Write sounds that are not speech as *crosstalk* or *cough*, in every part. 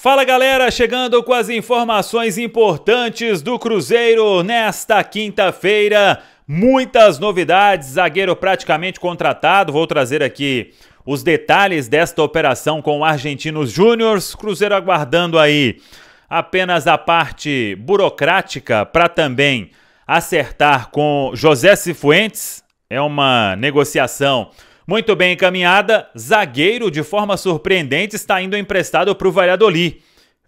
Fala galera, chegando com as informações importantes do Cruzeiro nesta quinta-feira. Muitas novidades, zagueiro praticamente contratado. Vou trazer aqui os detalhes desta operação com o Argentinos Júnior. Cruzeiro aguardando aí apenas a parte burocrática para também acertar com José Cifuentes. É uma negociação muito bem encaminhada, zagueiro de forma surpreendente está indo emprestado para o Valladolid.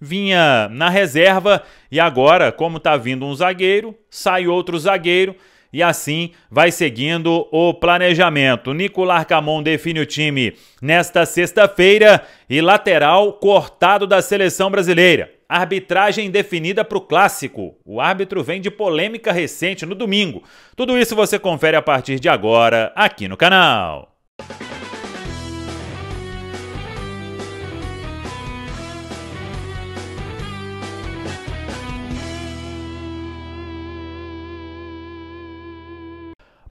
Vinha na reserva e agora, como está vindo um zagueiro, sai outro zagueiro e assim vai seguindo o planejamento. Nicolás Camon define o time nesta sexta-feira e lateral cortado da seleção brasileira. Arbitragem definida para o clássico. O árbitro vem de polêmica recente no domingo. Tudo isso você confere a partir de agora aqui no canal.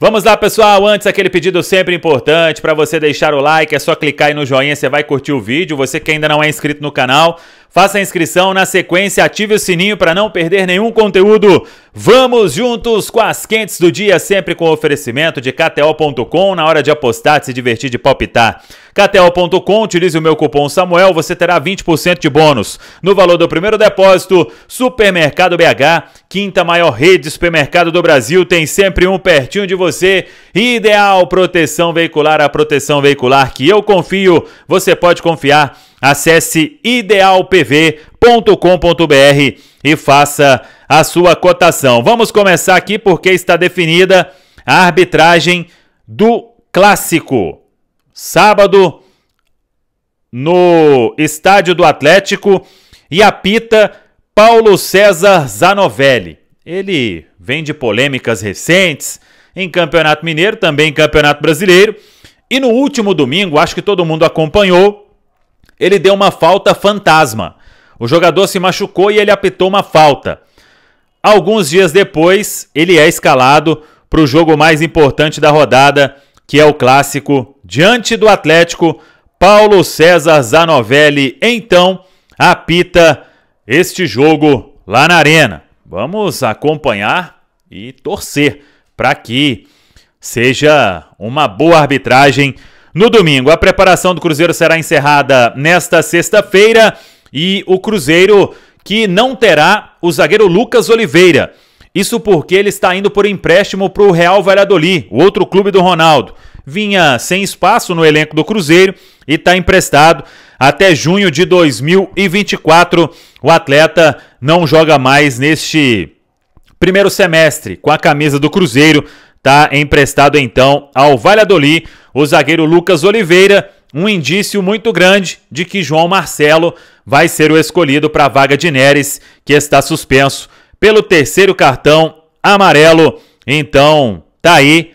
Vamos lá, pessoal. Antes, aquele pedido sempre importante para você deixar o like. É só clicar aí no joinha, você vai curtir o vídeo. Você que ainda não é inscrito no canal, Faça a inscrição na sequência, ative o sininho para não perder nenhum conteúdo. Vamos juntos com as quentes do dia, sempre com oferecimento de KTO.com na hora de apostar, de se divertir, de palpitar. KTO.com, utilize o meu cupom Samuel, você terá 20% de bônus. No valor do primeiro depósito, Supermercado BH, quinta maior rede de supermercado do Brasil, tem sempre um pertinho de você. Ideal proteção veicular, a proteção veicular que eu confio, você pode confiar Acesse idealpv.com.br e faça a sua cotação. Vamos começar aqui porque está definida a arbitragem do clássico. Sábado, no estádio do Atlético, e apita Paulo César Zanovelli. Ele vem de polêmicas recentes em Campeonato Mineiro, também em Campeonato Brasileiro. E no último domingo, acho que todo mundo acompanhou, ele deu uma falta fantasma. O jogador se machucou e ele apitou uma falta. Alguns dias depois, ele é escalado para o jogo mais importante da rodada, que é o clássico diante do Atlético. Paulo César Zanovelli então apita este jogo lá na Arena. Vamos acompanhar e torcer para que seja uma boa arbitragem no domingo. A preparação do Cruzeiro será encerrada nesta sexta-feira e o Cruzeiro que não terá o zagueiro Lucas Oliveira. Isso porque ele está indo por empréstimo para o Real Valladolid, o outro clube do Ronaldo. Vinha sem espaço no elenco do Cruzeiro e está emprestado até junho de 2024. O atleta não joga mais neste primeiro semestre com a camisa do Cruzeiro tá emprestado então ao Valladolid o zagueiro Lucas Oliveira. Um indício muito grande de que João Marcelo vai ser o escolhido para a vaga de Neres, que está suspenso pelo terceiro cartão amarelo. Então, tá aí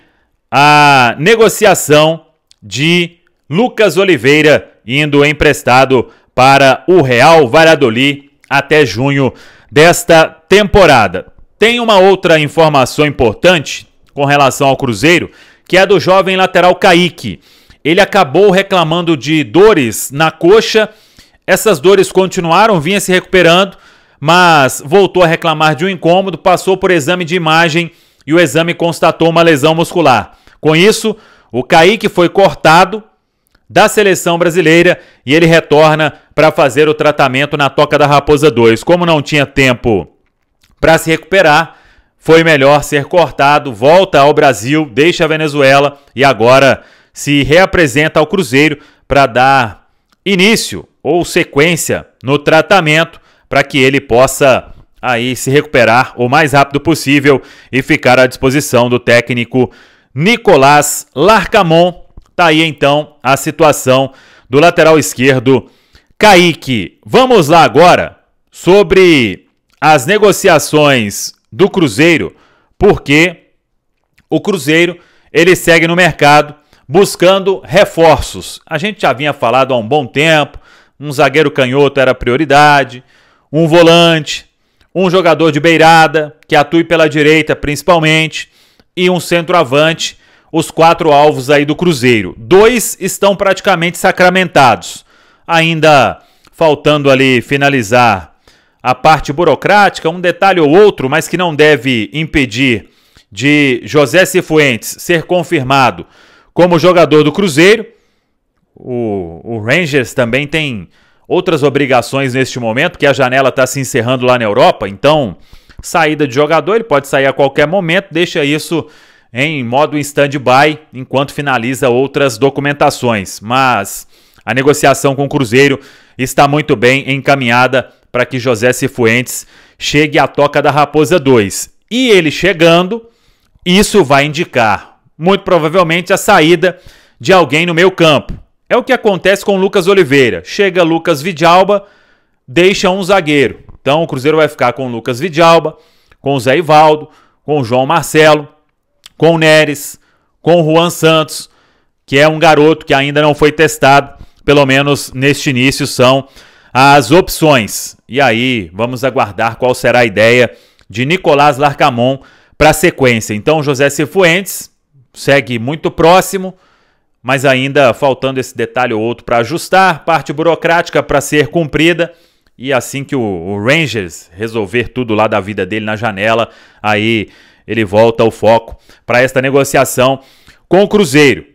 a negociação de Lucas Oliveira indo emprestado para o Real Valladolid até junho desta temporada. Tem uma outra informação importante com relação ao Cruzeiro, que é do jovem lateral Kaique. Ele acabou reclamando de dores na coxa. Essas dores continuaram, vinha se recuperando, mas voltou a reclamar de um incômodo, passou por exame de imagem e o exame constatou uma lesão muscular. Com isso, o Kaique foi cortado da seleção brasileira e ele retorna para fazer o tratamento na Toca da Raposa 2. Como não tinha tempo para se recuperar, foi melhor ser cortado, volta ao Brasil, deixa a Venezuela e agora se reapresenta ao Cruzeiro para dar início ou sequência no tratamento para que ele possa aí se recuperar o mais rápido possível e ficar à disposição do técnico Nicolás Larcamon. Tá aí então a situação do lateral esquerdo Kaique. Vamos lá agora sobre as negociações do Cruzeiro, porque o Cruzeiro ele segue no mercado buscando reforços. A gente já vinha falado há um bom tempo, um zagueiro canhoto era prioridade, um volante, um jogador de beirada que atue pela direita principalmente e um centroavante, os quatro alvos aí do Cruzeiro. Dois estão praticamente sacramentados. Ainda faltando ali finalizar a parte burocrática, um detalhe ou outro, mas que não deve impedir de José Cifuentes ser confirmado como jogador do Cruzeiro. O, o Rangers também tem outras obrigações neste momento, que a janela está se encerrando lá na Europa, então saída de jogador, ele pode sair a qualquer momento, deixa isso em modo stand-by enquanto finaliza outras documentações. Mas a negociação com o Cruzeiro está muito bem encaminhada para que José Cifuentes chegue à toca da Raposa 2. E ele chegando, isso vai indicar, muito provavelmente, a saída de alguém no meio campo. É o que acontece com Lucas Oliveira. Chega Lucas Vidalba, deixa um zagueiro. Então o Cruzeiro vai ficar com Lucas Vidalba, com Zé Ivaldo, com João Marcelo, com Neres, com Juan Santos, que é um garoto que ainda não foi testado pelo menos neste início, são as opções. E aí, vamos aguardar qual será a ideia de Nicolás Larcamon para a sequência. Então, José Cifuentes segue muito próximo, mas ainda faltando esse detalhe ou outro para ajustar, parte burocrática para ser cumprida. E assim que o, o Rangers resolver tudo lá da vida dele na janela, aí ele volta o foco para esta negociação com o Cruzeiro.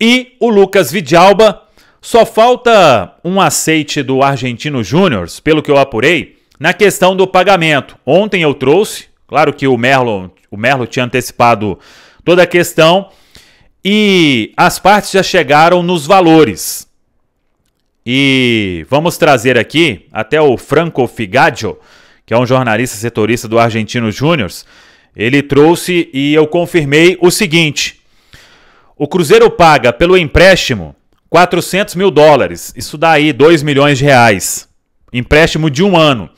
E o Lucas Vidalba só falta um aceite do Argentino Júnior, pelo que eu apurei, na questão do pagamento. Ontem eu trouxe, claro que o Merlo, o Merlo tinha antecipado toda a questão e as partes já chegaram nos valores. E vamos trazer aqui até o Franco Figaggio, que é um jornalista setorista do Argentino Júnior. Ele trouxe e eu confirmei o seguinte: o Cruzeiro paga pelo empréstimo 400 mil dólares. Isso dá aí 2 milhões de reais. Empréstimo de um ano.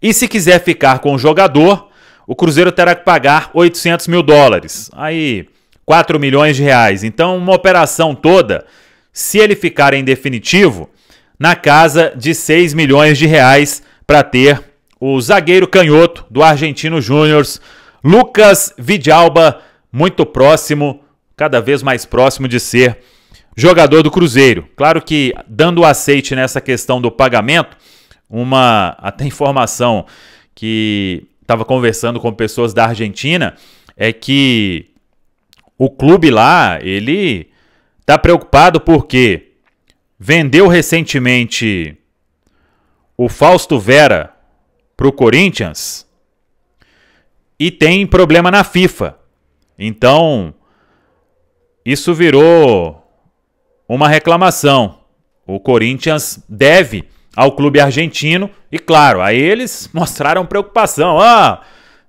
E se quiser ficar com o jogador, o Cruzeiro terá que pagar 800 mil dólares. Aí, 4 milhões de reais. Então, uma operação toda, se ele ficar em definitivo, na casa de 6 milhões de reais para ter o zagueiro canhoto do Argentino Júnior, Lucas Vidalba, muito próximo, cada vez mais próximo de ser jogador do Cruzeiro. Claro que dando aceite nessa questão do pagamento, uma até informação que estava conversando com pessoas da Argentina é que o clube lá, ele está preocupado porque vendeu recentemente o Fausto Vera para o Corinthians e tem problema na FIFA. Então, isso virou uma reclamação. O Corinthians deve ao clube argentino e, claro, aí eles *laughs* mostraram preocupação. Ah,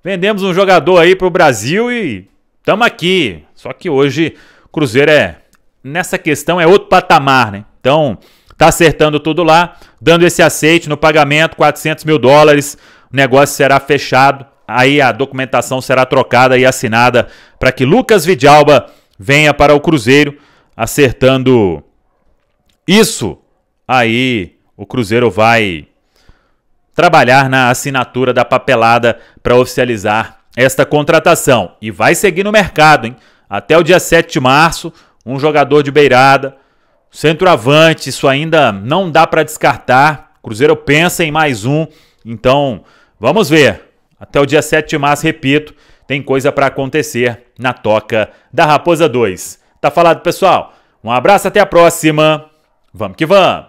vendemos um jogador aí para o Brasil e estamos aqui. Só que hoje o Cruzeiro é, nessa questão, é outro patamar, né? Então, tá acertando tudo lá, dando esse aceite no pagamento, 400 mil dólares, o negócio será fechado, aí a documentação será trocada e assinada para que Lucas Vidalba venha para o Cruzeiro acertando isso, aí o Cruzeiro vai trabalhar na assinatura da papelada para oficializar esta contratação. E vai seguir no mercado, hein? Até o dia 7 de março, um jogador de beirada, centroavante, isso ainda não dá para descartar. Cruzeiro pensa em mais um, então vamos ver. Até o dia 7 de março, repito, tem coisa para acontecer na toca da Raposa 2. Tá falado, pessoal? Um abraço, até a próxima. Vamos que vamos!